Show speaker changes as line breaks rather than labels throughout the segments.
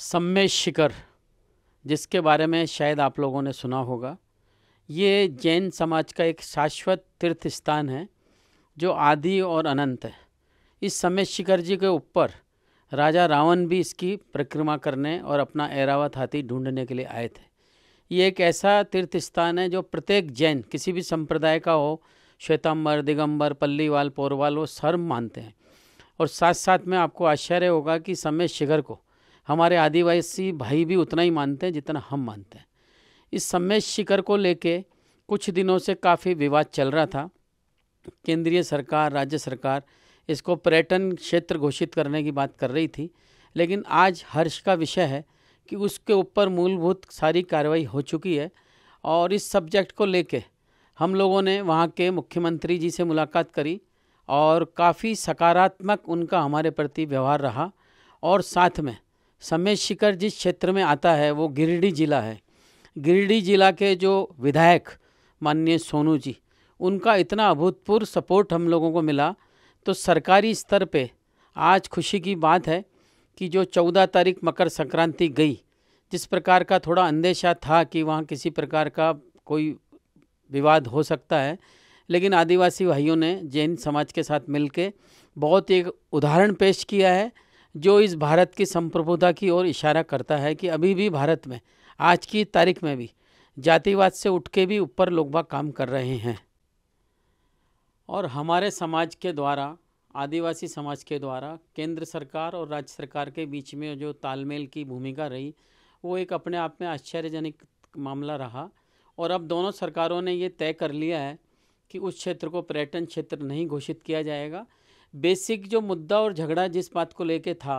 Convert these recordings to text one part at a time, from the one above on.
सम्य शिखर जिसके बारे में शायद आप लोगों ने सुना होगा ये जैन समाज का एक शाश्वत तीर्थ स्थान है जो आदि और अनंत है इस समय शिखर जी के ऊपर राजा रावण भी इसकी परिक्रमा करने और अपना ऐरावत हाथी ढूंढने के लिए आए थे ये एक ऐसा तीर्थ स्थान है जो प्रत्येक जैन किसी भी संप्रदाय का हो श्वेतम्बर दिगंबर पल्लीवाल पौरवाल वो सर्व मानते हैं और साथ साथ में आपको आश्चर्य होगा कि समय शिखर को हमारे आदिवासी भाई भी उतना ही मानते हैं जितना हम मानते हैं इस समय शिखर को लेके कुछ दिनों से काफ़ी विवाद चल रहा था केंद्रीय सरकार राज्य सरकार इसको पर्यटन क्षेत्र घोषित करने की बात कर रही थी लेकिन आज हर्ष का विषय है कि उसके ऊपर मूलभूत सारी कार्रवाई हो चुकी है और इस सब्जेक्ट को लेके हम लोगों ने वहाँ के मुख्यमंत्री जी से मुलाकात करी और काफ़ी सकारात्मक उनका हमारे प्रति व्यवहार रहा और साथ में समय शिखर जिस क्षेत्र में आता है वो गिरिडीह जिला है गिरिडीह जिला के जो विधायक माननीय सोनू जी उनका इतना अभूतपूर्व सपोर्ट हम लोगों को मिला तो सरकारी स्तर पे आज खुशी की बात है कि जो चौदह तारीख मकर संक्रांति गई जिस प्रकार का थोड़ा अंदेशा था कि वहाँ किसी प्रकार का कोई विवाद हो सकता है लेकिन आदिवासी भाइयों ने जैन समाज के साथ मिलकर बहुत एक उदाहरण पेश किया है जो इस भारत की संप्रभुता की ओर इशारा करता है कि अभी भी भारत में आज की तारीख में भी जातिवाद से उठ के भी ऊपर लोग बाग काम कर रहे हैं और हमारे समाज के द्वारा आदिवासी समाज के द्वारा केंद्र सरकार और राज्य सरकार के बीच में जो तालमेल की भूमिका रही वो एक अपने आप में आश्चर्यजनक मामला रहा और अब दोनों सरकारों ने ये तय कर लिया है कि उस क्षेत्र को पर्यटन क्षेत्र नहीं घोषित किया जाएगा बेसिक जो मुद्दा और झगड़ा जिस बात को लेके था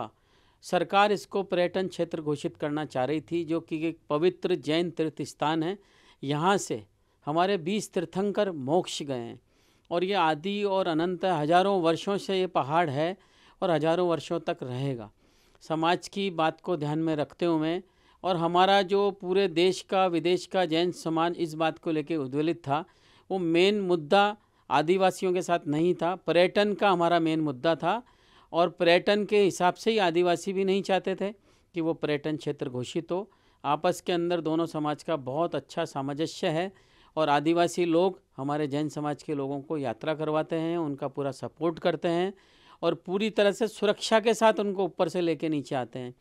सरकार इसको पर्यटन क्षेत्र घोषित करना चाह रही थी जो कि एक पवित्र जैन तीर्थ स्थान है यहाँ से हमारे बीस तीर्थंकर मोक्ष गए हैं और ये आदि और अनंत हजारों वर्षों से ये पहाड़ है और हजारों वर्षों तक रहेगा समाज की बात को ध्यान में रखते हुए और हमारा जो पूरे देश का विदेश का जैन समाज इस बात को लेकर उद्वेलित था वो मेन मुद्दा आदिवासियों के साथ नहीं था पर्यटन का हमारा मेन मुद्दा था और पर्यटन के हिसाब से ही आदिवासी भी नहीं चाहते थे कि वो पर्यटन क्षेत्र घोषित हो आपस के अंदर दोनों समाज का बहुत अच्छा सामंजस्य है और आदिवासी लोग हमारे जैन समाज के लोगों को यात्रा करवाते हैं उनका पूरा सपोर्ट करते हैं और पूरी तरह से सुरक्षा के साथ उनको ऊपर से लेके नीचे आते हैं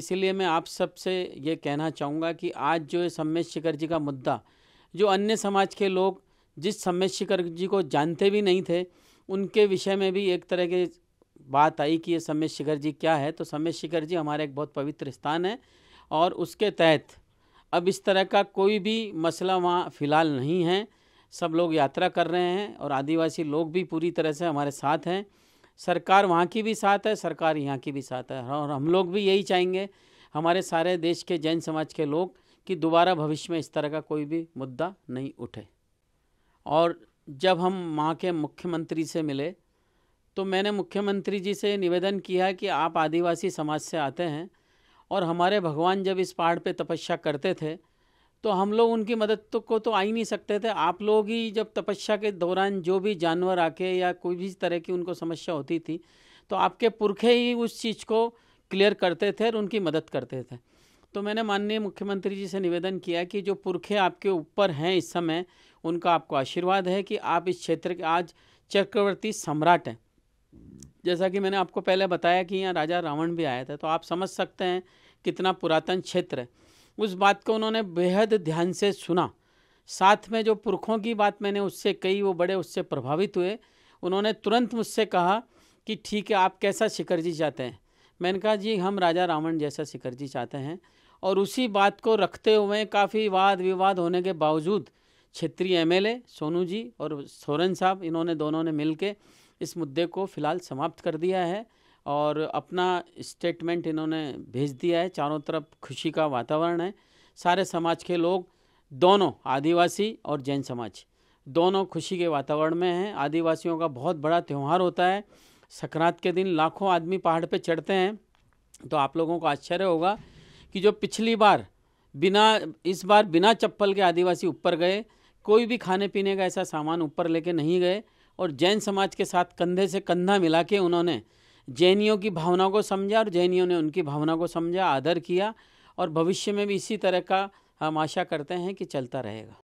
इसलिए मैं आप सब से ये कहना चाहूँगा कि आज जो है सम्मेश शिखर जी का मुद्दा जो अन्य समाज के लोग जिस समय शिखर जी को जानते भी नहीं थे उनके विषय में भी एक तरह की बात आई कि ये समय शिखर जी क्या है तो समय शिखर जी हमारा एक बहुत पवित्र स्थान है और उसके तहत अब इस तरह का कोई भी मसला वहाँ फ़िलहाल नहीं है सब लोग यात्रा कर रहे हैं और आदिवासी लोग भी पूरी तरह से हमारे साथ हैं सरकार वहाँ की भी साथ है सरकार यहाँ की भी साथ है और हम लोग भी यही चाहेंगे हमारे सारे देश के जैन समाज के लोग कि दोबारा भविष्य में इस तरह का कोई भी मुद्दा नहीं उठे और जब हम माँ के मुख्यमंत्री से मिले तो मैंने मुख्यमंत्री जी से निवेदन किया कि आप आदिवासी समाज से आते हैं और हमारे भगवान जब इस पहाड़ पे तपस्या करते थे तो हम लोग उनकी मदद तो को तो आ ही नहीं सकते थे आप लोग ही जब तपस्या के दौरान जो भी जानवर आके या कोई भी तरह की उनको समस्या होती थी तो आपके पुरखे ही उस चीज़ को क्लियर करते थे और उनकी मदद करते थे तो मैंने माननीय मुख्यमंत्री जी से निवेदन किया कि जो पुरखे आपके ऊपर हैं इस समय उनका आपको आशीर्वाद है कि आप इस क्षेत्र के आज चक्रवर्ती सम्राट हैं जैसा कि मैंने आपको पहले बताया कि यहाँ राजा रावण भी आया था तो आप समझ सकते हैं कितना पुरातन क्षेत्र है उस बात को उन्होंने बेहद ध्यान से सुना साथ में जो पुरखों की बात मैंने उससे कही वो बड़े उससे प्रभावित हुए उन्होंने तुरंत मुझसे कहा कि ठीक है आप कैसा शिखर जी चाहते हैं मैंने कहा जी हम राजा रावण जैसा शिखर जी चाहते हैं और उसी बात को रखते हुए काफ़ी वाद विवाद होने के बावजूद क्षेत्रीय एमएलए सोनू जी और सोरेन साहब इन्होंने दोनों ने मिल के इस मुद्दे को फिलहाल समाप्त कर दिया है और अपना स्टेटमेंट इन्होंने भेज दिया है चारों तरफ खुशी का वातावरण है सारे समाज के लोग दोनों आदिवासी और जैन समाज दोनों खुशी के वातावरण में हैं आदिवासियों का बहुत बड़ा त्यौहार होता है संक्रांत के दिन लाखों आदमी पहाड़ पे चढ़ते हैं तो आप लोगों को आश्चर्य होगा कि जो पिछली बार बिना इस बार बिना चप्पल के आदिवासी ऊपर गए कोई भी खाने पीने का ऐसा सामान ऊपर लेके नहीं गए और जैन समाज के साथ कंधे से कंधा मिला के उन्होंने जैनियों की भावना को समझा और जैनियों ने उनकी भावना को समझा आदर किया और भविष्य में भी इसी तरह का हम आशा करते हैं कि चलता रहेगा